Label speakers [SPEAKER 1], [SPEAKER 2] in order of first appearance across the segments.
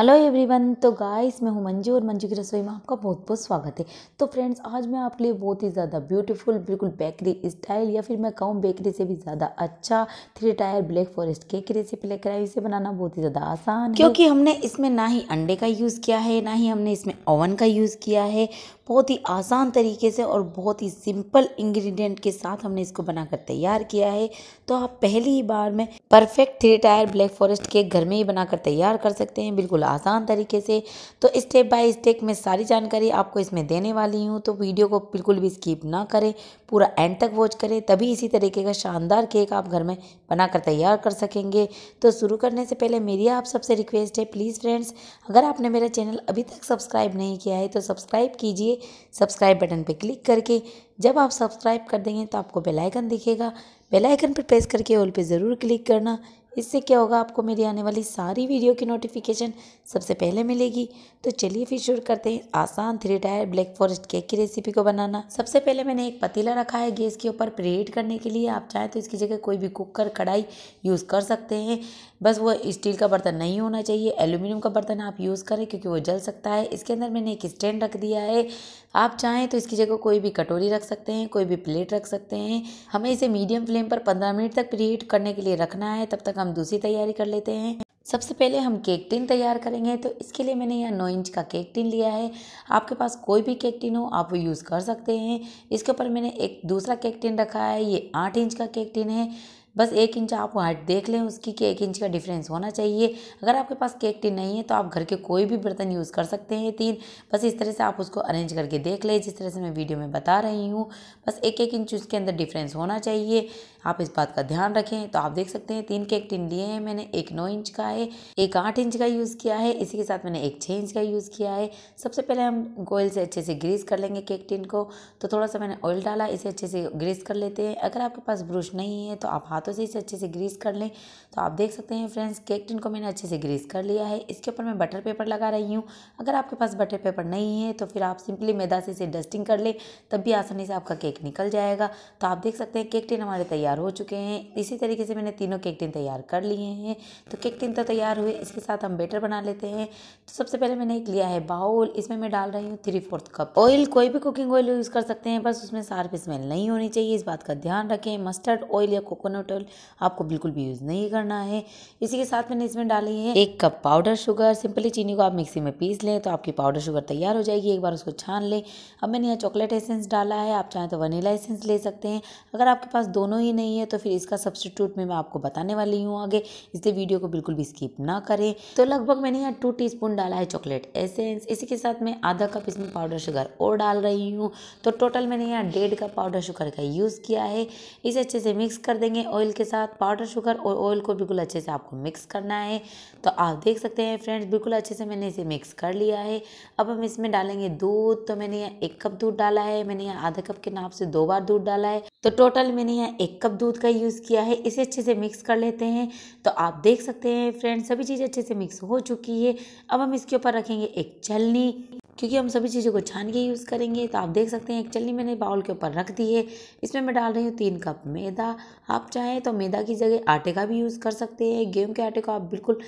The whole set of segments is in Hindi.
[SPEAKER 1] हेलो एवरीवन तो गाइस मैं हूं मंजू और मंजू की रसोई में आपका बहुत बहुत स्वागत है तो फ्रेंड्स आज मैं आपके लिए बहुत ही ज़्यादा ब्यूटीफुल बिल्कुल बेकरी स्टाइल या फिर मैं कहूँ बेकरी से भी ज़्यादा अच्छा three tier black forest cake की रेसिपी लेकर आई इसे बनाना बहुत ही ज़्यादा आसान है क्योंकि हमने इसमें ना ही अंडे का यूज़ किया है ना ही हमने इसमें ओवन का यूज़ किया है बहुत ही आसान तरीके से और बहुत ही सिंपल इंग्रेडिएंट के साथ हमने इसको बनाकर तैयार किया है तो आप पहली ही बार में perfect three tier black forest cake घर में ही बनाकर तैयार कर सकते हैं बिल्कुल आसान तरीके से तो स्टेप बाय स्टेप मैं सारी जानकारी आपको इसमें देने वाली हूँ तो वीडियो को बिल्कुल भी स्कीप ना करें पूरा एंड तक वॉच करें तभी इसी तरीके का शानदार केक आप घर में बनाकर तैयार कर सकेंगे तो शुरू करने से पहले मेरी आप सबसे रिक्वेस्ट है प्लीज़ फ्रेंड्स अगर आपने मेरा चैनल अभी तक सब्सक्राइब नहीं किया है तो सब्सक्राइब कीजिए सब्सक्राइब बटन पर क्लिक करके जब आप सब्सक्राइब कर देंगे तो आपको बेल आइकन दिखेगा बेल आइकन पर प्रेस करके ऑल पे ज़रूर क्लिक करना इससे क्या होगा आपको मेरी आने वाली सारी वीडियो की नोटिफिकेशन सबसे पहले मिलेगी तो चलिए फिर शुरू करते हैं आसान three tier black forest cake की रेसिपी को बनाना सबसे पहले मैंने एक पतीला रखा है गैस के ऊपर प्रेट करने के लिए आप चाहें तो इसकी जगह कोई भी कुकर कढ़ाई यूज़ कर सकते हैं बस वो स्टील का बर्तन नहीं होना चाहिए एल्यूमिनियम का बर्तन आप यूज़ करें क्योंकि वो जल सकता है इसके अंदर मैंने एक स्टैंड रख दिया है आप चाहें तो इसकी जगह कोई भी कटोरी रख सकते हैं कोई भी प्लेट रख सकते हैं हमें इसे मीडियम फ्लेम पर पंद्रह मिनट तक प्रीहीट करने के लिए रखना है तब तक हम दूसरी तैयारी कर लेते हैं सबसे पहले हम केक टिन तैयार करेंगे तो इसके लिए मैंने यहाँ नौ इंच का केक टिन लिया है आपके पास कोई भी केक टिन हो आप वो यूज़ कर सकते हैं इसके ऊपर मैंने एक दूसरा केक टिन रखा है ये आठ इंच का केक टिन है बस एक इंच आप हाइट देख लें उसकी कि एक इंच का डिफरेंस होना चाहिए अगर आपके पास केक टिन नहीं है तो आप घर के कोई भी बर्तन यूज़ कर सकते हैं तीन बस इस तरह से आप उसको अरेंज करके देख लें जिस तरह से मैं वीडियो में बता रही हूँ बस एक एक इंच उसके अंदर डिफरेंस होना चाहिए आप इस बात का ध्यान रखें तो आप देख सकते हैं तीन केक टिन लिए हैं मैंने एक नौ इंच का है एक आठ इंच का यूज़ किया है इसी के साथ मैंने एक छः इंच का यूज़ किया है सबसे पहले हम गोयल से अच्छे से ग्रीस कर लेंगे केक टिन को तो थोड़ा सा मैंने ऑयल डाला इसे अच्छे से ग्रीस कर लेते हैं अगर आपके पास ब्रश नहीं है तो आप हाथों से इसे अच्छे से ग्रीस कर लें तो आप देख सकते हैं फ्रेंड्स केक टिन को मैंने अच्छे से ग्रीस कर लिया है इसके ऊपर मैं बटर पेपर लगा रही हूँ अगर आपके पास बटर पेपर नहीं है तो फिर आप सिंपली मैदा से इसे डस्टिंग कर लें तब भी आसानी से आपका केक निकल जाएगा तो आप देख सकते हैं केक टिन हमारे तैयार तैयार हो चुके हैं इसी तरीके से मैंने तीनों केक टिन तैयार कर लिए हैं तो केक टिन तो तैयार हुए इसके साथ हम बेटर बना लेते हैं तो सबसे पहले मैंने एक लिया है बाउल इसमें मैं डाल रही हूँ थ्री फोर्थ कप ऑयल कोई भी कुकिंग ऑयल यूज़ कर सकते हैं बस उसमें सार्फ स्मेल नहीं होनी चाहिए इस बात का ध्यान रखें मस्टर्ड ऑयल या कोकोनट ऑयल आपको बिल्कुल भी यूज़ नहीं करना है इसी के साथ मैंने इसमें डाली है एक कप पाउडर शुगर सिंपली चीनी को आप मिक्सी में पीस लें तो आपकी पाउडर शुगर तैयार हो जाएगी एक बार उसको छान लें अब मैंने यहाँ चॉकलेट एसेंस डाला है आप चाहें तो वनीला एसेंस ले सकते हैं अगर आपके पास दोनों ही नहीं है तो फिर इसका सब्सिट्यूट में मैं आपको बताने वाली हूँ आगे इसलिए वीडियो को बिल्कुल भी स्किप ना करें तो लगभग मैंने यहाँ टू टी डाला है चॉकलेट एसेंस इसी के साथ मैं आधा कप इसमें पाउडर शुगर और डाल रही हूँ तो टोटल मैंने यहाँ डेढ़ कप पाउडर शुगर का यूज़ किया है इसे अच्छे से मिक्स कर देंगे ऑयल के साथ पाउडर शुगर और ऑयल को बिल्कुल अच्छे से आपको मिक्स करना है तो आप देख सकते हैं फ्रेंड्स बिल्कुल अच्छे से मैंने इसे मिक्स कर लिया है अब हम इसमें डालेंगे दूध तो मैंने यहाँ एक कप दूध डाला है मैंने यहाँ आधा कप के नाप से दो बार दूध डाला है तो टोटल मैंने यहाँ एक कप दूध का यूज़ किया है इसे अच्छे से मिक्स कर लेते हैं तो आप देख सकते हैं फ्रेंड्स सभी चीज़ें अच्छे से मिक्स हो चुकी है अब हम इसके ऊपर रखेंगे एक चलनी क्योंकि हम सभी चीज़ों को छान के यूज़ करेंगे तो आप देख सकते हैं एक चलनी मैंने बाउल के ऊपर रख दी है इसमें मैं डाल रही हूँ तीन कप मैदा आप चाहें तो मैदा की जगह आटे का भी यूज़ कर सकते हैं गेहूँ के आटे को आप बिल्कुल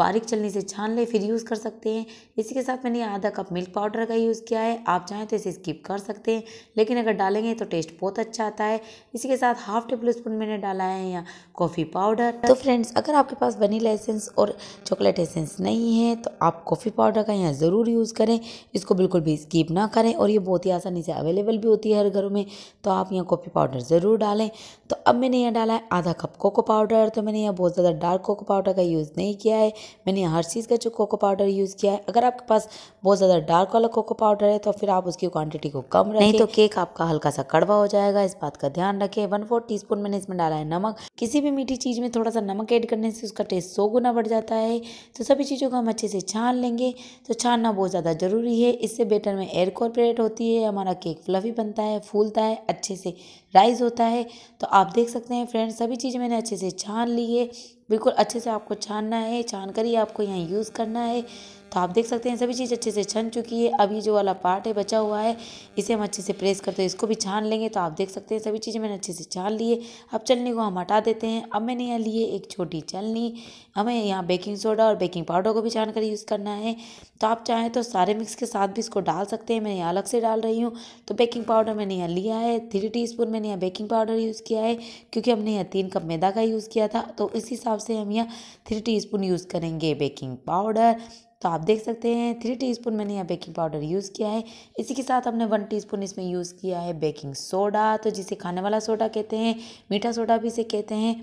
[SPEAKER 1] बारीक चलनी से छान ले फिर यूज़ कर सकते हैं इसी के साथ मैंने आधा कप मिल्क पाउडर का यूज़ किया है आप चाहें तो इसे स्किप कर सकते हैं लेकिन अगर डालेंगे तो टेस्ट बहुत अच्छा आता है इसी के साथ हाफ टेबल स्पून मैंने डाला है यहाँ कॉफ़ी पाउडर तो फ्रेंड्स अगर आपके पास वनीला एसेंस और चॉकलेट एसेंस नहीं है तो आप कॉफ़ी पाउडर का यहाँ ज़रूर यूज़ करें इसको बिल्कुल भी स्कीप ना करें और ये बहुत ही आसानी से अवेलेबल भी होती है हर घरों में तो आप यहाँ कॉफ़ी पाउडर ज़रूर डालें तो अब मैंने यहाँ डाला है आधा कप कोको पाउडर तो मैंने यहाँ बहुत ज़्यादा डार्क कोको पाउडर का यूज़ नहीं किया है मैंने यहाँ हर चीज़ का जो कोको पाउडर यूज़ किया है अगर आपके पास बहुत ज़्यादा डार्क वाला कोको पाउडर है तो फिर आप उसकी क्वांटिटी को कम रखें नहीं तो केक आपका हल्का सा कड़वा हो जाएगा इस बात का ध्यान रखें वन फोर टी स्पून मैंने इसमें डाला है नमक किसी भी मीठी चीज़ में थोड़ा सा नमक ऐड करने से उसका टेस्ट सौ गुना बढ़ जाता है तो सभी चीज़ों को हम अच्छे से छान लेंगे तो छानना बहुत ज़्यादा ज़रूरी है इससे बेटर में एयर कॉर्पोरेट होती है हमारा केक फ्लफी बनता है फूलता है अच्छे से राइज होता है तो आप देख सकते हैं फ्रेंड्स सभी चीज़ मैंने अच्छे से छान ली है बिल्कुल अच्छे से आपको छानना है छान कर ही आपको यहाँ यूज़ करना है तो आप देख सकते हैं सभी चीज़ अच्छे से छन चुकी है अभी जो वाला पार्ट है बचा हुआ है इसे हम अच्छे से प्रेस करते हैं इसको भी छान लेंगे तो आप देख सकते हैं सभी चीज़ें मैंने अच्छे से छान लिए अब चलनी को हम हटा देते हैं अब मैंने यहाँ लिए एक छोटी चलनी हमें यहाँ बेकिंग सोडा और बेकिंग पाउडर को भी छान कर यूज़ करना है तो आप चाहें तो सारे मिक्स के साथ भी इसको डाल सकते हैं मैं यहाँ अलग से डाल रही हूँ तो बेकिंग पाउडर मैंने यहाँ लिया है थ्री टी स्पून मैंने यहाँ बेकिंग पाउडर यूज़ किया है क्योंकि हमने यहाँ तीन कप मैदा का यूज़ किया था तो इस हिसाब से हम यहाँ थ्री टी स्पून यूज़ करेंगे बेकिंग पाउडर तो आप देख सकते हैं थ्री टीस्पून मैंने यहाँ बेकिंग पाउडर यूज़ किया है इसी के साथ हमने वन टीस्पून इसमें यूज़ किया है बेकिंग सोडा तो जिसे खाने वाला सोडा कहते हैं मीठा सोडा भी इसे कहते हैं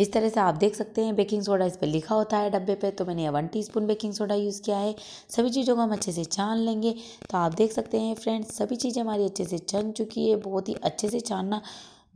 [SPEAKER 1] इस तरह से आप देख सकते हैं बेकिंग सोडा इस पर लिखा होता है डब्बे पे तो मैंने one teaspoon baking soda use किया है सभी चीज़ों को हम अच्छे से छान लेंगे तो आप देख सकते हैं फ्रेंड्स सभी चीज़ें हमारी अच्छे से छन चुकी है बहुत ही अच्छे से छानना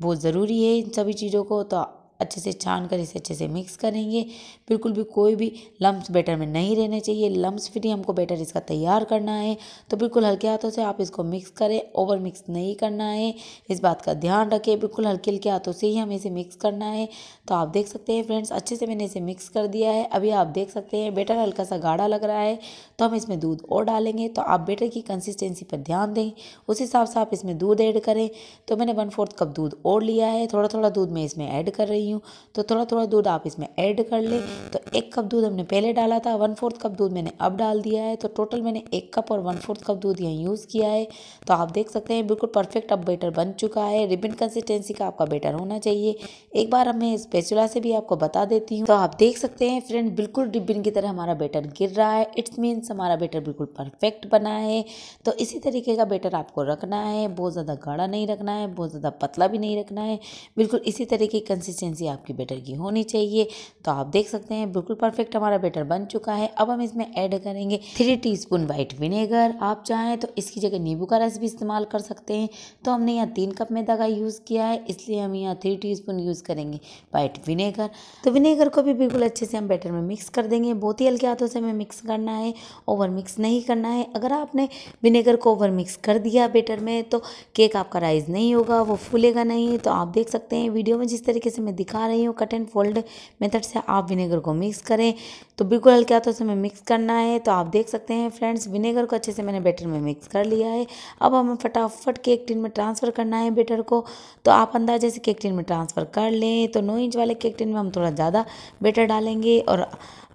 [SPEAKER 1] बहुत ज़रूरी है इन सभी चीज़ों को तो अच्छे से छान कर इसे अच्छे से मिक्स करेंगे बिल्कुल भी कोई भी लम्ब बैटर में नहीं रहने चाहिए लम्ब ही हमको बैटर इसका तैयार करना है तो बिल्कुल हल्के हाथों से आप इसको मिक्स करें ओवर मिक्स नहीं करना है इस बात का ध्यान रखें बिल्कुल हल्के हल्के हाथों से ही हमें इसे मिक्स करना है तो आप देख सकते हैं फ्रेंड्स अच्छे से मैंने इसे मिक्स कर दिया है अभी आप देख सकते हैं बेटर हल्का सा गाढ़ा लग रहा है तो हम इसमें दूध और डालेंगे तो आप बेटर की कंसिस्टेंसी पर ध्यान दें उस हिसाब से आप इसमें दूध ऐड करें तो मैंने वन फोर्थ कप दूध और लिया है थोड़ा थोड़ा दूध मैं इसमें ऐड कर रही रही हूँ तो थोड़ा थोड़ा दूध आप इसमें ऐड कर ले तो एक कप दूध हमने पहले डाला था वन फोर्थ कप दूध मैंने अब डाल दिया है तो टोटल मैंने एक कप और वन फोर्थ कप दूध यहाँ यूज़ किया है तो आप देख सकते हैं बिल्कुल परफेक्ट अब बेटर बन चुका है रिबिन कंसिस्टेंसी का आपका बेटर होना चाहिए एक बार हमें स्पेचुला से भी आपको बता देती हूँ तो आप देख सकते हैं फ्रेंड बिल्कुल रिबिन की तरह हमारा बेटर गिर रहा है इट्स मीन्स हमारा बेटर बिल्कुल परफेक्ट बना है तो इसी तरीके का बेटर आपको रखना है बहुत ज़्यादा गाढ़ा नहीं रखना है बहुत ज़्यादा पतला भी नहीं रखना है बिल्कुल इसी तरीके की कंसिस्टेंसी कंसिस्टेंसी आपकी बेटर की होनी चाहिए तो आप देख सकते हैं बिल्कुल परफेक्ट हमारा बेटर बन चुका है अब हम इसमें ऐड करेंगे three teaspoon white vinegar आप चाहें तो इसकी जगह नींबू का रस भी इस्तेमाल कर सकते हैं तो हमने यहाँ तीन कप मैदा का यूज़ किया है इसलिए हम यहाँ थ्री टी स्पून यूज़ करेंगे वाइट विनेगर तो विनेगर को भी बिल्कुल अच्छे से हम बेटर में मिक्स कर देंगे बहुत ही हल्के हाथों से हमें मिक्स करना है ओवर मिक्स नहीं करना है अगर आपने विनेगर को ओवर मिक्स कर दिया बेटर में तो केक आपका राइज नहीं होगा वो फूलेगा नहीं तो आप देख सकते हैं वीडियो में जिस तरीके से मैं दिखा दिखा रही हूँ कट एंड फोल्ड मेथड से आप विनेगर को मिक्स करें तो बिल्कुल हल्के हाथों से हमें मिक्स करना है तो आप देख सकते हैं फ्रेंड्स विनेगर को अच्छे से मैंने बैटर में मिक्स कर लिया है अब हमें फटाफट केक टिन में ट्रांसफ़र करना है बैटर को तो आप अंदाजे से केक टिन में ट्रांसफ़र कर लें तो नौ इंच वाले केक टिन में हम थोड़ा ज़्यादा बैटर डालेंगे और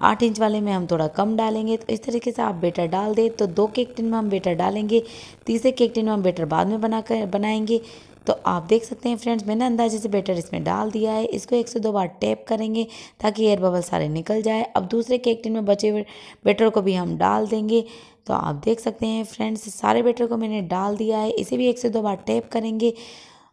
[SPEAKER 1] आठ इंच वाले में हम थोड़ा कम डालेंगे तो इस तरीके से आप बेटर डाल दें तो दो केक टिन में हम बेटर डालेंगे तीसरे केक टिन में हम बेटर बाद में बना कर बनाएंगे तो आप देख सकते हैं फ्रेंड्स मैंने अंदाजे से बैटर इसमें डाल दिया है इसको एक से दो बार टैप करेंगे ताकि एयर बबल सारे निकल जाए अब दूसरे केक टिन में बचे हुए बैटर को भी हम डाल देंगे तो आप देख सकते हैं फ्रेंड्स सारे बैटर को मैंने डाल दिया है इसे भी एक से दो बार टैप करेंगे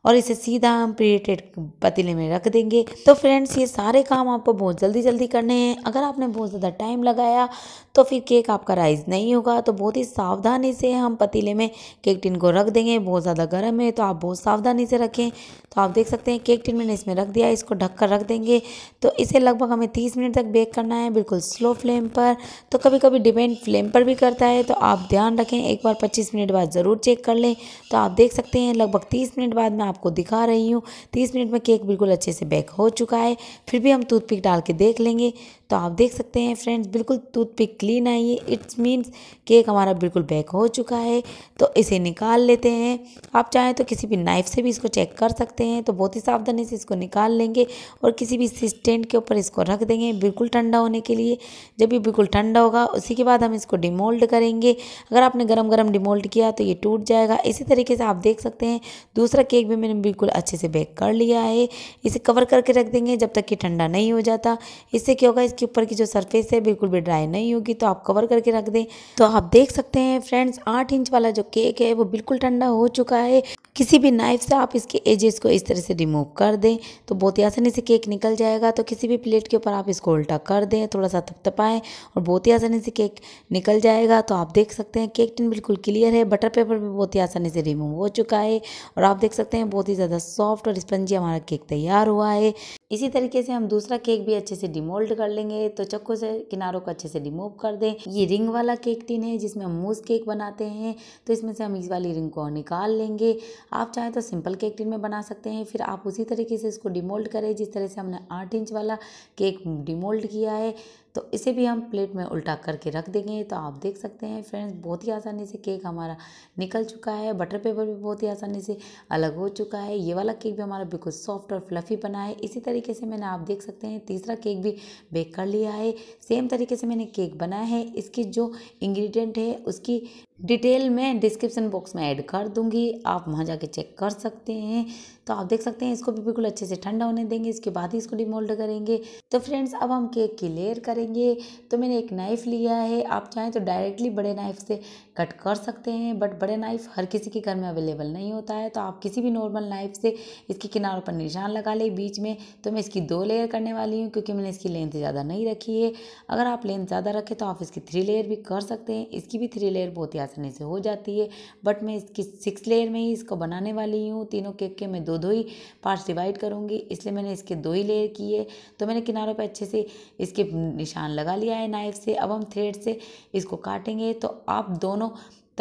[SPEAKER 1] और इसे सीधा हम प्रीटेड पतीले में रख देंगे तो फ्रेंड्स ये सारे काम आपको बहुत जल्दी जल्दी करने हैं अगर आपने बहुत ज़्यादा टाइम लगाया तो फिर केक आपका राइज नहीं होगा तो बहुत ही सावधानी से हम पतीले में केक टिन को रख देंगे बहुत ज़्यादा गर्म है तो आप बहुत सावधानी से रखें तो आप देख सकते हैं केक टिन मैंने इसमें रख दिया इसको ढक कर रख देंगे तो इसे लगभग हमें तीस मिनट तक बेक करना है बिल्कुल स्लो फ्लेम पर तो कभी कभी डिपेंड फ्लेम पर भी करता है तो आप ध्यान रखें एक बार पच्चीस मिनट बाद ज़रूर चेक कर लें तो आप देख सकते हैं लगभग तीस मिनट बाद में आपको दिखा रही हूँ तीस मिनट में केक बिल्कुल अच्छे से बेक हो चुका है फिर भी हम टूथपिक डाल के देख लेंगे तो आप देख सकते हैं फ्रेंड्स बिल्कुल टूथपिक क्लीन आई है इट्स मीन्स केक हमारा बिल्कुल बेक हो चुका है तो इसे निकाल लेते हैं आप चाहें तो किसी भी नाइफ से भी इसको चेक कर सकते हैं तो बहुत ही सावधानी से इसको निकाल लेंगे और किसी भी स्टैंड के ऊपर इसको रख देंगे बिल्कुल ठंडा होने के लिए जब ये बिल्कुल ठंडा होगा उसी के बाद हम इसको डिमोल्ड करेंगे अगर आपने गरम गरम डिमोल्ड किया तो ये टूट जाएगा इसी तरीके से आप देख सकते हैं दूसरा केक भी मैंने बिल्कुल अच्छे से बेक कर लिया है इसे कवर करके रख देंगे जब तक कि ठंडा नहीं हो जाता इससे क्या होगा इसके ऊपर की जो सरफेस है बिल्कुल भी ड्राई नहीं होगी तो आप कवर करके रख दें तो आप देख सकते हैं फ्रेंड्स आठ इंच वाला जो केक है वो बिल्कुल ठंडा हो चुका है किसी भी नाइफ से आप इसके एजेस को इस तरह से रिमूव कर दें तो बहुत ही आसानी से केक निकल जाएगा तो किसी भी प्लेट के ऊपर आप इसको उल्टा कर दें थोड़ा सा थपथपाएँ और बहुत ही आसानी से केक निकल जाएगा तो आप देख सकते हैं केक टिन बिल्कुल क्लियर है बटर पेपर भी बहुत ही आसानी से रिमूव हो चुका है और आप देख सकते हैं बहुत ही ज़्यादा सॉफ्ट और स्पंजी हमारा केक तैयार हुआ है इसी तरीके से हम दूसरा केक भी अच्छे से डिमोल्ड कर लेंगे तो चक्कू से किनारों को अच्छे से डिमूव कर दें ये रिंग वाला केक टिन है जिसमें हम मूस केक बनाते हैं तो इसमें से हम इस वाली रिंग को निकाल लेंगे आप चाहें तो सिंपल केक टिन में बना सकते हैं फिर आप उसी तरीके से इसको डिमोल्ड करें जिस तरह से हमने आठ इंच वाला केक डिमोल्ड किया है तो इसे भी हम प्लेट में उल्टा करके रख देंगे तो आप देख सकते हैं फ्रेंड्स बहुत ही आसानी से केक हमारा निकल चुका है बटर पेपर भी बहुत ही आसानी से अलग हो चुका है ये वाला केक भी हमारा बिल्कुल सॉफ्ट और फ्लफ़ी बना है इसी तरीके से मैंने आप देख सकते हैं तीसरा केक भी बेक कर लिया है सेम तरीके से मैंने केक बनाया है इसकी जो इंग्रीडियंट है उसकी डिटेल मैं डिस्क्रिप्शन बॉक्स में ऐड कर दूंगी आप वहाँ जाके चेक कर सकते हैं तो आप देख सकते हैं इसको भी बिल्कुल अच्छे से ठंडा होने देंगे इसके बाद ही इसको डिमोल्ड करेंगे तो फ्रेंड्स अब हम केक की लेयर करेंगे तो मैंने एक नाइफ़ लिया है आप चाहें तो डायरेक्टली बड़े नाइफ़ से कट कर सकते हैं बट बड़े नाइफ़ हर किसी के घर में अवेलेबल नहीं होता है तो आप किसी भी नॉर्मल नाइफ़ से इसके किनारों पर निशान लगा लें बीच में तो मैं इसकी दो लेयर करने वाली हूँ क्योंकि मैंने इसकी लेंथ ज़्यादा नहीं रखी है अगर आप लेंथ ज़्यादा रखें तो आप इसकी थ्री लेयर भी कर सकते हैं इसकी भी थ्री लेयर बहुत ही आसानी से हो जाती है बट मैं इसकी सिक्स लेयर में ही इसको बनाने वाली हूँ तीनों केक के मैं दो दो ही पार्ट्स डिवाइड करूँगी इसलिए मैंने इसके दो ही लेयर किए तो मैंने किनारों पर अच्छे से इसके निशान लगा लिया है नाइफ से अब हम थ्रेड से इसको काटेंगे तो आप दोनों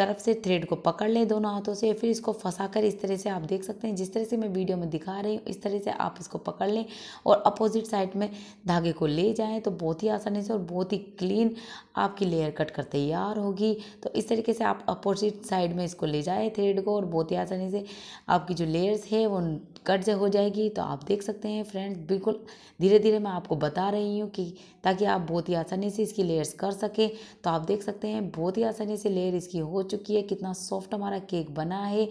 [SPEAKER 1] तरफ से थ्रेड को पकड़ लें दोनों हाथों से फिर इसको फंसा कर इस तरह से आप देख सकते हैं जिस तरह से मैं वीडियो में दिखा रही हूँ इस तरह से आप इसको पकड़ लें और अपोजिट साइड में धागे को ले जाएं तो बहुत ही आसानी से और बहुत ही क्लीन आपकी लेयर कट कर तैयार होगी तो इस तरीके से आप अपोजिट साइड में इसको ले जाए थ्रेड को और बहुत ही आसानी से आपकी जो लेयर्स है वो कट हो जाएगी तो आप देख सकते हैं फ्रेंड्स बिल्कुल धीरे धीरे मैं आपको बता रही हूँ कि ताकि आप बहुत ही आसानी से इसकी लेयर्स कर सकें तो आप देख सकते हैं बहुत ही आसानी से लेयर इसकी हो चुकी है कितना सॉफ्ट हमारा केक बना है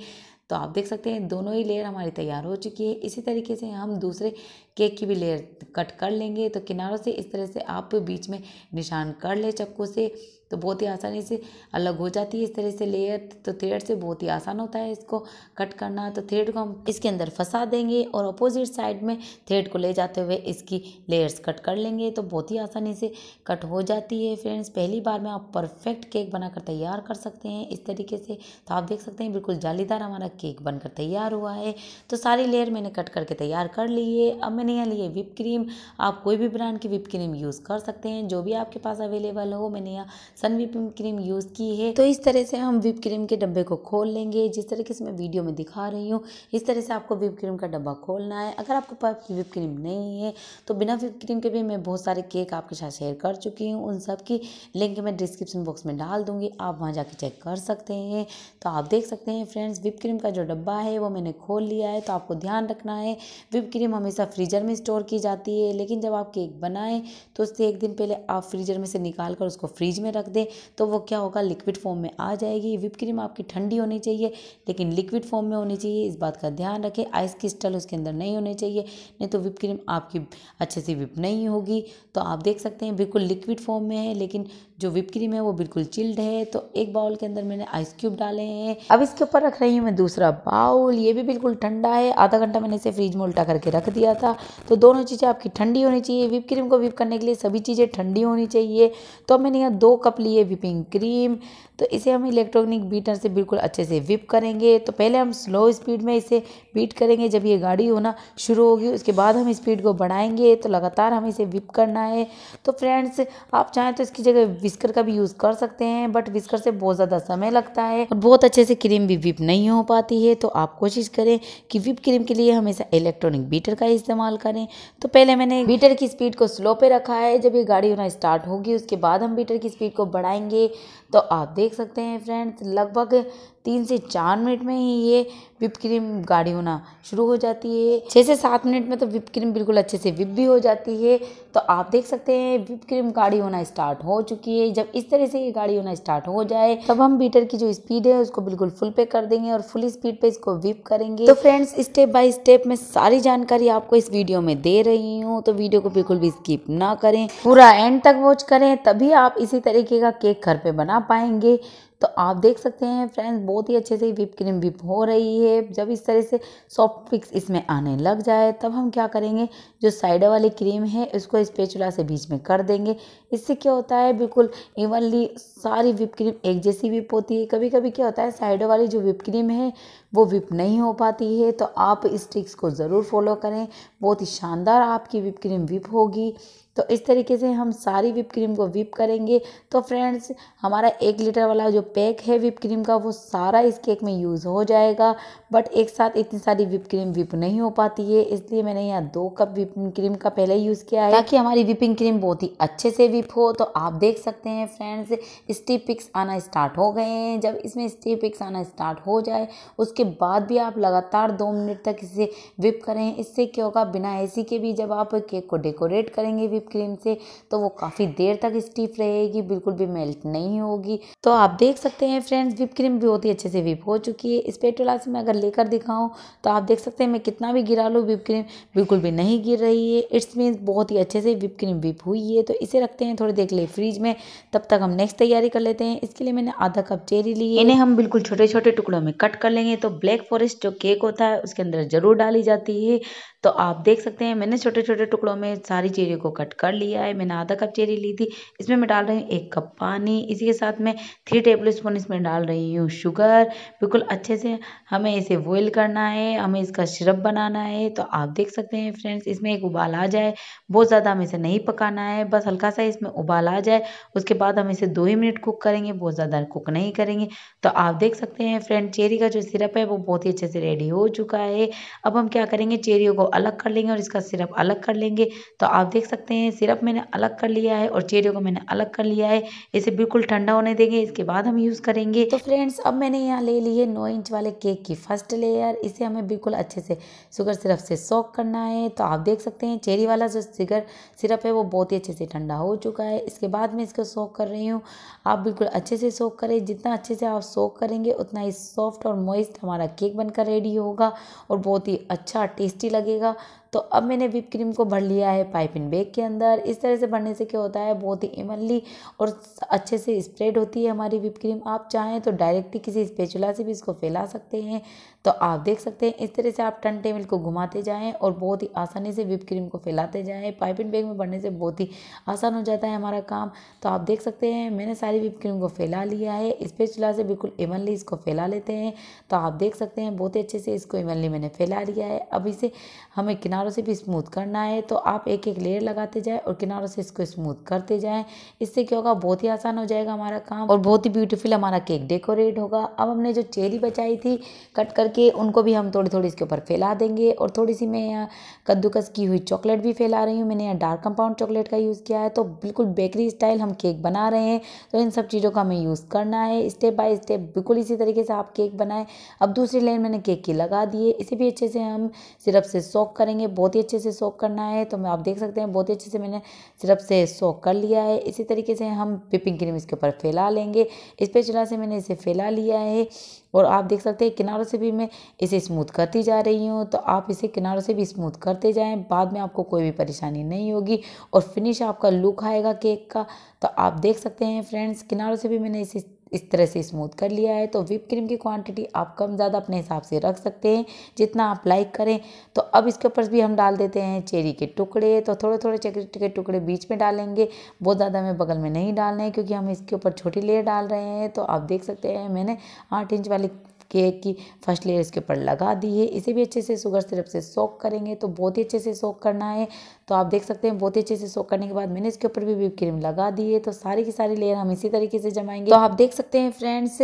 [SPEAKER 1] तो आप देख सकते हैं दोनों ही लेयर हमारी तैयार हो चुकी है इसी तरीके से हम दूसरे केक की भी लेयर कट कर लेंगे तो किनारों से इस तरह से आप बीच में निशान कर ले चक्कू से तो बहुत ही आसानी से अलग हो जाती है इस तरह से लेयर तो थ्रेड से बहुत ही आसान होता है इसको कट करना तो थ्रेड को हम इसके अंदर फंसा देंगे और अपोजिट साइड में थ्रेड को ले जाते हुए इसकी लेयर्स कट कर लेंगे तो बहुत ही आसानी से कट हो जाती है फ्रेंड्स पहली बार में आप परफेक्ट केक बनाकर तैयार कर सकते हैं इस तरीके से तो आप देख सकते हैं बिल्कुल जालीदार हमारा केक बनकर तैयार हुआ है तो सारी लेयर मैंने कट करके तैयार कर ली है अब मैंने यहाँ लिए विप क्रीम आप कोई भी ब्रांड की विप क्रीम यूज़ कर सकते हैं जो भी आपके पास अवेलेबल हो मैंने यहाँ सन विप क्रीम यूज़ की है तो इस तरह से हम विप क्रीम के डब्बे को खोल लेंगे जिस तरीके से मैं वीडियो में दिखा रही हूँ इस तरह से आपको विप क्रीम का डब्बा खोलना है अगर आपके पास विप क्रीम नहीं है तो बिना विप क्रीम के भी मैं बहुत सारे केक आपके साथ शेयर कर चुकी हूँ उन सब की लिंक मैं डिस्क्रिप्शन बॉक्स में डाल दूँगी आप वहाँ जाके चेक कर सकते हैं तो आप देख सकते हैं फ्रेंड्स विप क्रीम का जो डब्बा है वो मैंने खोल लिया है तो आपको ध्यान रखना है विप क्रीम हमेशा फ्रीजर में स्टोर की जाती है लेकिन जब आप केक बनाएं तो उससे एक दिन पहले आप फ्रीजर में से निकाल कर उसको फ्रीज में रख दें तो वो क्या होगा लिक्विड फॉर्म में आ जाएगी विप क्रीम आपकी ठंडी होनी चाहिए लेकिन लिक्विड फॉर्म में होनी चाहिए इस बात का ध्यान रखें आइस क्रिस्टल उसके अंदर नहीं होने चाहिए नहीं तो विप क्रीम आपकी अच्छे से विप नहीं होगी तो आप देख सकते हैं बिल्कुल लिक्विड फॉर्म में है लेकिन जो विप क्रीम है वो बिल्कुल चिल्ड है तो एक बाउल के अंदर मैंने आइस क्यूब डाले हैं अब इसके ऊपर रख रही हूँ मैं दूसरा बाउल ये भी बिल्कुल ठंडा है आधा घंटा मैंने इसे फ्रिज में उल्टा करके रख दिया था तो दोनों चीज़ें आपकी ठंडी होनी चाहिए विप क्रीम को विप करने के लिए सभी चीज़ें ठंडी होनी चाहिए तो मैंने यहाँ दो कप लिए विपिंग क्रीम तो इसे हम इलेक्ट्रॉनिक बीटर से बिल्कुल अच्छे से विप करेंगे तो पहले हम स्लो स्पीड में इसे बीट करेंगे जब ये गाड़ी होना शुरू होगी उसके बाद हम स्पीड को बढ़ाएंगे तो लगातार हम इसे विप करना है तो फ्रेंड्स आप चाहें तो इसकी जगह विस्कर का भी यूज़ कर सकते हैं बट विस्कर से बहुत ज़्यादा समय लगता है और बहुत अच्छे से क्रीम भी विप नहीं हो पाती है तो आप कोशिश करें कि विप क्रीम के लिए हमेशा इलेक्ट्रॉनिक बीटर का इस्तेमाल करें तो पहले मैंने बीटर की स्पीड को स्लो पर रखा है जब ये गाड़ी होना स्टार्ट होगी उसके बाद हम बीटर की स्पीड को बढ़ाएंगे तो आप देख देख सकते हैं फ्रेंड्स लगभग तीन से चार मिनट में ही ये विप क्रीम गाढ़ी होना शुरू हो जाती है छः से सात मिनट में तो विप क्रीम बिल्कुल अच्छे से विप भी हो जाती है तो आप देख सकते हैं विप क्रीम गाढ़ी होना स्टार्ट हो चुकी है जब इस तरह से ये गाढ़ी होना स्टार्ट हो जाए तब हम बीटर की जो स्पीड है उसको बिल्कुल फुल पे कर देंगे और फुल स्पीड पे इसको विप करेंगे तो फ्रेंड्स स्टेप बाय स्टेप मैं सारी जानकारी आपको इस वीडियो में दे रही हूँ तो वीडियो को बिल्कुल भी स्किप ना करें पूरा एंड तक वॉच करें तभी आप इसी तरीके का केक घर पे बना पाएंगे तो आप देख सकते हैं फ्रेंड्स बहुत ही अच्छे से विप क्रीम विप हो रही है जब इस तरह से सॉफ्ट पिक्स इसमें आने लग जाए तब हम क्या करेंगे जो साइड वाली क्रीम है उसको स्पेचुला से बीच में कर देंगे इससे क्या होता है बिल्कुल इवनली सारी विप क्रीम एक जैसी विप होती है कभी कभी क्या होता है साइडों वाली जो विप क्रीम है वो विप नहीं हो पाती है तो आप इस ट्रिक्स को ज़रूर फॉलो करें बहुत ही शानदार आपकी विप क्रीम विप होगी तो इस तरीके से हम सारी विप क्रीम को विप करेंगे तो फ्रेंड्स हमारा एक लीटर वाला जो पैक है विप क्रीम का वो सारा इस केक में यूज़ हो जाएगा बट एक साथ इतनी सारी विप क्रीम विप नहीं हो पाती है इसलिए मैंने यहाँ दो कप विपिंग क्रीम का पहले यूज़ किया है ताकि हमारी विपिंग क्रीम बहुत ही अच्छे से विप हो तो आप देख सकते हैं फ्रेंड्स स्टी पिक्स आना स्टार्ट हो गए हैं जब इसमें स्टी पिक्स आना स्टार्ट हो जाए उसके बाद भी आप लगातार दो मिनट तक इसे विप करें इससे क्या होगा बिना ए के भी जब आप केक को डेकोरेट करेंगे विप क्रीम से तो वो काफ़ी देर तक स्टीफ रहेगी बिल्कुल भी मेल्ट नहीं होगी तो आप देख सकते हैं फ्रेंड्स विप क्रीम भी बहुत ही अच्छे से विप हो चुकी है स्पेटोला से मैं अगर लेकर दिखाऊँ तो आप देख सकते हैं मैं कितना भी गिरा लूँ विप क्रीम बिल्कुल भी नहीं गिर रही है इट्स मीन्स बहुत ही अच्छे से विप क्रीम विप हुई है तो इसे रखते हैं थोड़ी देख ले फ्रिज में तब तक हम नेक्स्ट तैयारी कर लेते हैं इसके लिए मैंने आधा कप चेरी ली है इन्हें हम बिल्कुल छोटे छोटे टुकड़ों में कट कर लेंगे तो ब्लैक फॉरेस्ट जो केक होता है उसके अंदर ज़रूर डाली जाती है तो आप देख सकते हैं मैंने छोटे छोटे टुकड़ों में सारी चेरी को कट कट कर लिया है मैंने आधा कप चेरी ली थी इसमें मैं डाल रही हूँ एक कप पानी इसी के साथ मैं थ्री टेबल स्पून इसमें डाल रही हूँ शुगर बिल्कुल अच्छे से हमें इसे बॉयल करना है हमें इसका सिरप बनाना है तो आप देख सकते हैं फ्रेंड्स इसमें एक उबाल आ जाए बहुत ज़्यादा हमें इसे नहीं पकाना है बस हल्का सा इसमें उबाल आ जाए उसके बाद हम इसे दो ही मिनट कुक करेंगे बहुत ज़्यादा कुक नहीं करेंगे तो आप देख सकते हैं फ्रेंड चेरी का जो सिरप है वो बहुत ही अच्छे से रेडी हो चुका है अब हम क्या करेंगे चेरियों को अलग कर लेंगे और इसका सिरप अलग कर लेंगे तो आप देख सकते हैं हैं सिरप मैंने अलग कर लिया है और चेरियों को मैंने अलग कर लिया है इसे बिल्कुल ठंडा होने देंगे इसके बाद हम यूज़ करेंगे तो फ्रेंड्स अब मैंने यहाँ ले ली है नौ इंच वाले केक की फर्स्ट लेयर इसे हमें बिल्कुल अच्छे से शुगर सिरप से सॉक करना है तो आप देख सकते हैं चेरी वाला जो शिगर सिरप है वो बहुत ही अच्छे से ठंडा हो चुका है इसके बाद मैं इसको सॉक कर रही हूँ आप बिल्कुल अच्छे से सॉक करें जितना अच्छे से आप सॉक करेंगे उतना ही सॉफ्ट और मॉइस्ट हमारा केक बनकर रेडी होगा और बहुत ही अच्छा टेस्टी लगेगा तो अब मैंने विप क्रीम को भर लिया है पाइपिंग बैग के अंदर इस तरह से भरने से क्या होता है बहुत ही इमनली और अच्छे से स्प्रेड होती है हमारी विप क्रीम आप चाहें तो डायरेक्टली किसी स्पेचुला से भी इसको फैला सकते हैं तो आप देख सकते हैं इस तरह से आप टर्न टेबल को घुमाते जाएँ और बहुत ही आसानी से विप क्रीम को फैलाते जाएँ पाइपिंग बैग में भरने से बहुत ही आसान हो जाता है हमारा काम तो आप देख सकते हैं मैंने सारी विप क्रीम को फैला लिया है इस स्पेचुला से बिल्कुल इवनली इसको फैला लेते हैं तो आप देख सकते हैं बहुत ही अच्छे से इसको इवनली मैंने फैला लिया है अब इसे हमें किनारों से भी स्मूथ करना है तो आप एक एक लेयर लगाते जाएँ और किनारों से इसको स्मूथ करते जाएँ इससे क्या होगा बहुत ही आसान हो जाएगा हमारा काम और बहुत ही ब्यूटीफुल हमारा केक डेकोरेट होगा अब हमने जो चेरी बचाई थी कट कर करके उनको भी हम थोड़ी थोड़ी इसके ऊपर फैला देंगे और थोड़ी सी मैं यहाँ कद्दूकस की हुई चॉकलेट भी फैला रही हूँ मैंने यहाँ डार्क कंपाउंड चॉकलेट का यूज़ किया है तो बिल्कुल बेकरी स्टाइल हम केक बना रहे हैं तो इन सब चीज़ों का हमें यूज़ करना है स्टेप बाय स्टेप बिल्कुल इसी तरीके से आप केक बनाएं अब दूसरी लाइन मैंने केक की लगा दी है इसे भी अच्छे से हम सिरप से सोक करेंगे बहुत ही अच्छे से सोक करना है तो मैं आप देख सकते हैं बहुत ही अच्छे से मैंने सिरप से सोक कर लिया है इसी तरीके से हम पिपिंग क्रीम इसके ऊपर फैला लेंगे इस पे चला से मैंने इसे फैला लिया है और आप देख सकते हैं किनारों से भी मैं इसे स्मूथ करती जा रही हूँ तो आप इसे किनारों से भी स्मूथ करते जाएँ बाद में आपको कोई भी परेशानी नहीं होगी और फिनिश आपका लुक आएगा केक का तो आप देख सकते हैं फ्रेंड्स किनारों से भी मैंने इसे इस तरह से स्मूथ कर लिया है तो विप क्रीम की क्वांटिटी आप कम ज़्यादा अपने हिसाब से रख सकते हैं जितना आप लाइक करें तो अब इसके ऊपर भी हम डाल देते हैं चेरी के टुकड़े तो थोड़े थोड़े चेरी के टुकड़े बीच में डालेंगे बहुत ज़्यादा हमें बगल में नहीं डालना है क्योंकि हम इसके ऊपर छोटी लेयर डाल रहे हैं तो आप देख सकते हैं मैंने आठ इंच वाली केक की फर्स्ट लेयर इसके ऊपर लगा दी है इसे भी अच्छे से शुगर सिरप से सोक करेंगे तो बहुत ही अच्छे से सोक करना है तो आप देख सकते हैं बहुत ही अच्छे से सोक करने के बाद मैंने इसके ऊपर भी विप क्रीम लगा दी है तो सारी की सारी लेयर हम इसी तरीके से जमाएंगे तो आप देख सकते हैं फ्रेंड्स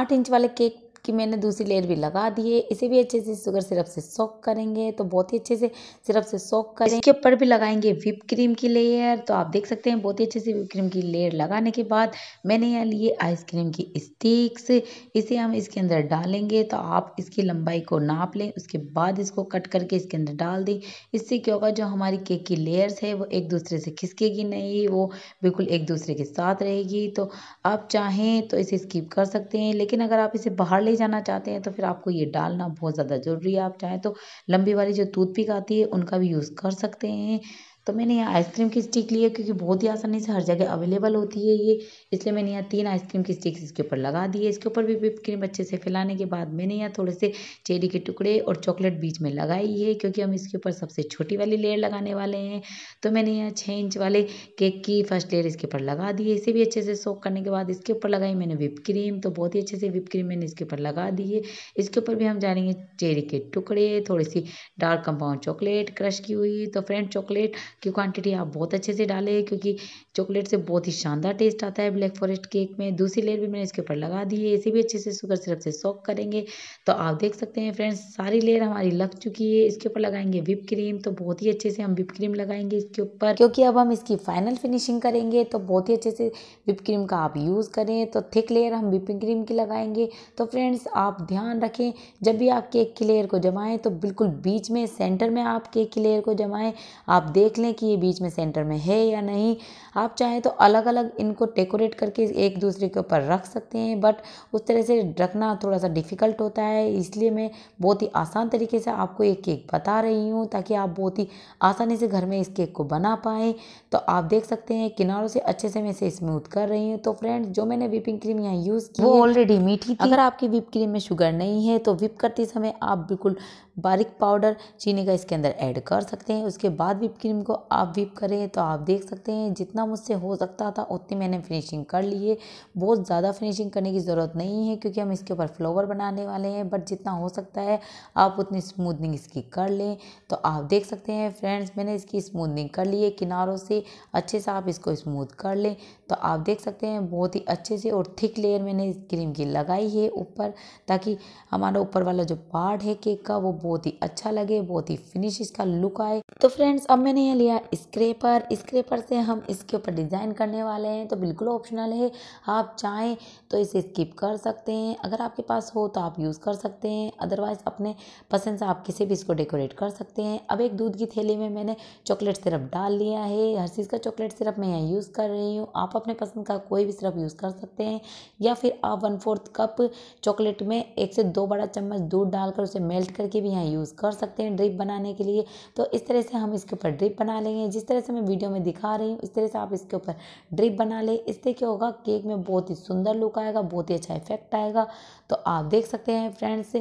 [SPEAKER 1] आठ इंच वाले केक कि मैंने दूसरी लेयर भी लगा दी है इसे भी अच्छे से शुगर सिरप से सॉक करेंगे तो बहुत ही अच्छे से सिरप से सॉक करें इसके ऊपर भी लगाएंगे विप क्रीम की लेयर तो आप देख सकते हैं बहुत ही अच्छे से विप क्रीम की लेयर लगाने के बाद मैंने यहाँ लिए आइसक्रीम की स्टिक्स इसे हम इसके अंदर डालेंगे तो आप इसकी लंबाई को नाप लें उसके बाद इसको कट करके इसके अंदर डाल दें इससे क्या होगा जो हमारी केक की लेयर्स है वो एक दूसरे से खिसकेगी नहीं वो बिल्कुल एक दूसरे के साथ रहेगी तो आप चाहें तो इसे स्किप कर सकते हैं लेकिन अगर आप इसे बाहर ले जाना चाहते हैं तो फिर आपको ये डालना बहुत ज़्यादा ज़रूरी है आप चाहें तो लंबी वाली जो टूथपिक आती है उनका भी यूज़ कर सकते हैं तो मैंने यहाँ आइसक्रीम की स्टिक ली है क्योंकि बहुत ही आसानी से हर जगह अवेलेबल होती है ये इसलिए मैंने यहाँ तीन आइसक्रीम की स्टिक्स इसके ऊपर लगा दी है इसके ऊपर भी विप क्रीम अच्छे से फैलाने के बाद मैंने यहाँ थोड़े से चेरी के टुकड़े और चॉकलेट बीच में लगाई है क्योंकि हम इसके ऊपर सबसे छोटी वाली लेयर लगाने वाले हैं तो मैंने यहाँ छः इंच वाले केक की फर्स्ट लेयर इसके ऊपर लगा दी है इसे भी अच्छे से सोख करने के बाद इसके ऊपर लगाई मैंने विप क्रीम तो बहुत ही अच्छे से विप क्रीम मैंने इसके ऊपर लगा दी है इसके ऊपर भी हम जानेंगे चेरी के टुकड़े थोड़ी सी डार्क कंपाउंड चॉकलेट क्रश की हुई तो फ्रेंड चॉकलेट की क्वांटिटी आप बहुत अच्छे से डालें क्योंकि चॉकलेट से बहुत ही शानदार टेस्ट आता है ब्लैक फॉरेस्ट केक में दूसरी लेयर भी मैंने इसके ऊपर लगा दी है इसे भी अच्छे से शुगर सिरप से सॉक करेंगे तो आप देख सकते हैं फ्रेंड्स सारी लेयर हमारी लग चुकी है इसके ऊपर लगाएंगे विप क्रीम तो बहुत ही अच्छे से हम विप क्रीम लगाएंगे इसके ऊपर क्योंकि अब हम इसकी फाइनल फिनिशिंग करेंगे तो बहुत ही अच्छे से विप क्रीम का आप यूज़ करें तो थिक लेयर हम विपिंग क्रीम की लगाएंगे तो फ्रेंड्स आप ध्यान रखें जब भी आप केक की लेयर को जमाएं तो बिल्कुल बीच में सेंटर में आप केक की लेयर को जमाएं आप देख लें लें कि ये बीच में सेंटर में है या नहीं आप चाहें तो अलग अलग इनको डेकोरेट करके एक दूसरे के ऊपर रख सकते हैं बट उस तरह से रखना थोड़ा सा डिफ़िकल्ट होता है इसलिए मैं बहुत ही आसान तरीके से आपको एक केक बता रही हूँ ताकि आप बहुत ही आसानी से घर में इस केक को बना पाएँ तो आप देख सकते हैं किनारों से अच्छे से मैं इसे स्मूथ कर रही हूँ तो फ्रेंड्स जो मैंने विपिंग क्रीम यहाँ यूज़ की वो ऑलरेडी मीठी अगर आपकी विप क्रीम में शुगर नहीं है तो विप करते समय आप बिल्कुल बारीक पाउडर चीनी का इसके अंदर ऐड कर सकते हैं उसके बाद विप क्रीम को आप विप करें तो आप देख सकते हैं जितना मुझसे हो सकता था उतनी मैंने फिनिशिंग कर ली है बहुत ज़्यादा फिनिशिंग करने की ज़रूरत नहीं है क्योंकि हम इसके ऊपर फ्लोवर बनाने वाले हैं बट जितना हो सकता है आप उतनी स्मूदनिंग इसकी कर लें तो आप देख सकते हैं फ्रेंड्स मैंने इसकी स्मूदनिंग कर ली है किनारों से अच्छे से आप इसको स्मूद कर लें तो आप देख सकते हैं बहुत ही अच्छे से और थिक लेयर मैंने इस क्रीम की लगाई है ऊपर ताकि हमारा ऊपर वाला जो पार्ट है केक का वो बहुत ही अच्छा लगे बहुत ही फिनिश इसका लुक आए तो फ्रेंड्स अब मैंने ये लिया स्क्रेपर स्क्रेपर से हम इसके ऊपर डिज़ाइन करने वाले हैं तो बिल्कुल ऑप्शनल है आप चाहें तो इसे स्किप कर सकते हैं अगर आपके पास हो तो आप यूज़ कर सकते हैं अदरवाइज़ अपने पसंद से आप किसी भी इसको डेकोरेट कर सकते हैं अब एक दूध की थैली में मैंने चॉकलेट सिरप डाल लिया है हर चीज़ का चॉकलेट सिरप मैं यहाँ यूज़ कर रही हूँ आप अपने पसंद का कोई भी सिरप यूज़ कर सकते हैं या फिर आप वन फोर्थ कप चॉकलेट में एक से दो बड़ा चम्मच दूध डालकर उसे मेल्ट करके भी हैं यूज़ कर सकते हैं ड्रिप बनाने के लिए तो इस तरह से हम इसके ऊपर ड्रिप बना लेंगे जिस तरह से मैं वीडियो में दिखा रही हूँ इस तरह से आप इसके ऊपर ड्रिप बना लें इससे क्या होगा केक में बहुत ही सुंदर लुक आएगा बहुत ही अच्छा इफेक्ट आएगा तो आप देख सकते हैं फ्रेंड्स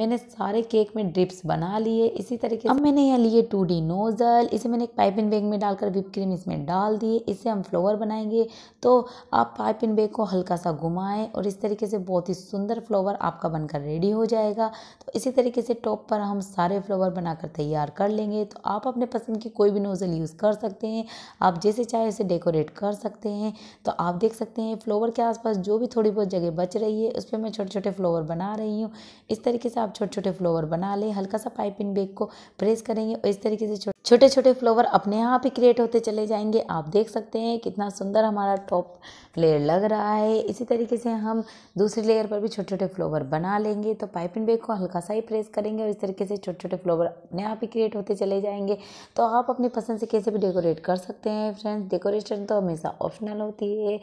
[SPEAKER 1] मैंने सारे केक में ड्रिप्स बना लिए इसी तरीके अब मैंने यहाँ लिए टू डी नोज़ल इसे मैंने एक पाइपिन बैग में डालकर विप क्रीम इसमें डाल दिए इसे हम फ्लोवर बनाएंगे तो आप पाइपिन बैग को हल्का सा घुमाएं और इस तरीके से बहुत ही सुंदर फ्लोवर आपका बनकर रेडी हो जाएगा तो इसी तरीके से टॉप पर पर हम सारे फ्लावर बनाकर तैयार कर लेंगे तो आप अपने पसंद की कोई भी नोज़ल यूज़ कर सकते हैं आप जैसे चाहे उसे डेकोरेट कर सकते हैं तो आप देख सकते हैं फ्लावर के आसपास जो भी थोड़ी बहुत जगह बच रही है उस पर मैं छोटे छोटे फ्लावर बना रही हूँ इस तरीके से आप छोटे छोटे फ्लावर बना लें हल्का सा पाइपिंग बेग को प्रेस करेंगे और इस तरीके से छोटे छोटे फ्लावर अपने आप ही क्रिएट होते चले जाएंगे आप देख सकते हैं कितना सुंदर हमारा टॉप लेयर लग रहा है इसी तरीके से हम दूसरी लेयर पर भी छोटे छोटे फ्लावर बना लेंगे तो पाइपिंग बैग को हल्का सा ही प्रेस करेंगे और इस तरीके से छोटे छोटे फ्लावर अपने आप ही क्रिएट होते चले जाएंगे तो आप अपनी पसंद से कैसे भी डेकोरेट कर सकते हैं फ्रेंड्स डेकोरेशन तो हमेशा ऑप्शनल होती है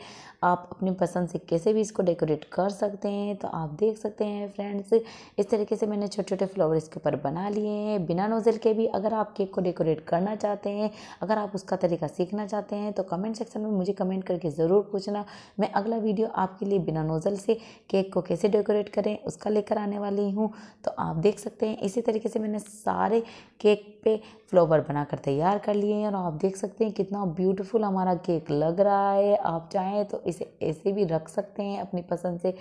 [SPEAKER 1] आप अपनी पसंद से कैसे भी इसको डेकोरेट कर सकते हैं तो आप देख सकते हैं फ्रेंड्स इस तरीके से मैंने छोटे छोटे फ्लावर इसके ऊपर बना लिए हैं बिना नोज़ल के भी अगर आप केक को डेकोरेट क्रिएट करना चाहते हैं अगर आप उसका तरीका सीखना चाहते हैं तो कमेंट सेक्शन में मुझे कमेंट करके ज़रूर पूछना मैं अगला वीडियो आपके लिए बिना नोज़ल से केक को कैसे डेकोरेट करें उसका लेकर आने वाली हूँ तो आप देख सकते हैं इसी तरीके से मैंने सारे केक पे फ्लोवर बनाकर तैयार कर लिए हैं और आप देख सकते हैं कितना ब्यूटीफुल हमारा केक लग रहा है आप चाहें तो इसे ऐसे भी रख सकते हैं अपनी पसंद से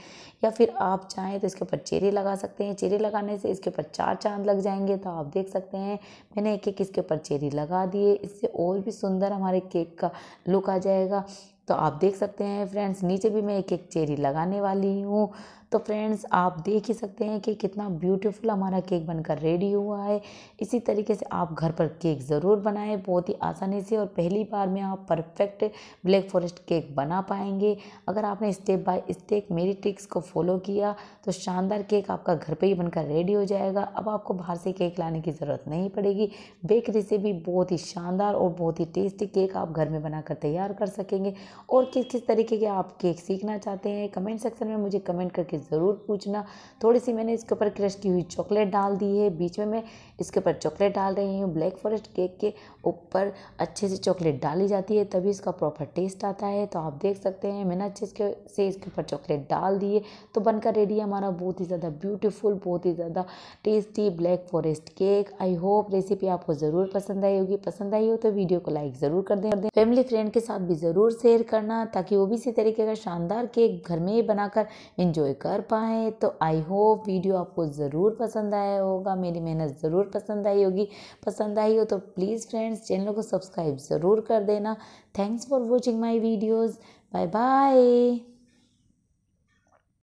[SPEAKER 1] या फिर आप चाहें तो इसके ऊपर चेरी लगा सकते हैं चेरी लगाने से इसके ऊपर चार चांद लग जाएंगे तो आप देख सकते हैं मैंने एक एक इसके ऊपर पर चेरी लगा दिए इससे और भी सुंदर हमारे केक का लुक आ जाएगा तो आप देख सकते हैं फ्रेंड्स नीचे भी मैं एक एक चेरी लगाने वाली हूँ तो फ्रेंड्स आप देख ही सकते हैं कि कितना ब्यूटीफुल हमारा केक बनकर रेडी हुआ है इसी तरीके से आप घर पर केक ज़रूर बनाएं बहुत ही आसानी से और पहली बार में आप परफेक्ट ब्लैक फॉरेस्ट केक बना पाएंगे अगर आपने स्टेप बाय स्टेप मेरी ट्रिक्स को फॉलो किया तो शानदार केक आपका घर पर ही बनकर रेडी हो जाएगा अब आपको बाहर से केक लाने की ज़रूरत नहीं पड़ेगी बेकरी से भी बहुत ही शानदार और बहुत ही टेस्टी केक आप घर में बनाकर तैयार कर सकेंगे और किस किस तरीके के आप केक सीखना चाहते हैं कमेंट सेक्शन में मुझे कमेंट करके ज़रूर पूछना थोड़ी सी मैंने इसके ऊपर क्रश की हुई चॉकलेट डाल दी है बीच में मैं इसके ऊपर चॉकलेट डाल रही हूँ ब्लैक फॉरेस्ट केक के ऊपर अच्छे से चॉकलेट डाली जाती है तभी इसका प्रॉपर टेस्ट आता है तो आप देख सकते हैं मैंने अच्छे इसके से इसके ऊपर चॉकलेट डाल दिए तो बनकर रेडी है हमारा बहुत ही ज़्यादा ब्यूटीफुल बहुत ही ज़्यादा tasty black forest cake I hope recipe आपको ज़रूर पसंद आई होगी पसंद आई हो तो वीडियो को लाइक ज़रूर कर दें फैमिली फ्रेंड के साथ भी ज़रूर शेयर करना ताकि वो भी इसी तरीके का शानदार केक घर में ही बनाकर इंजॉय कर कर पाएँ तो आई होप वीडियो आपको ज़रूर पसंद आया होगा मेरी मेहनत ज़रूर पसंद आई होगी पसंद आई हो तो प्लीज़ फ्रेंड्स चैनल को सब्सक्राइब ज़रूर कर देना thanks for watching my videos bye bye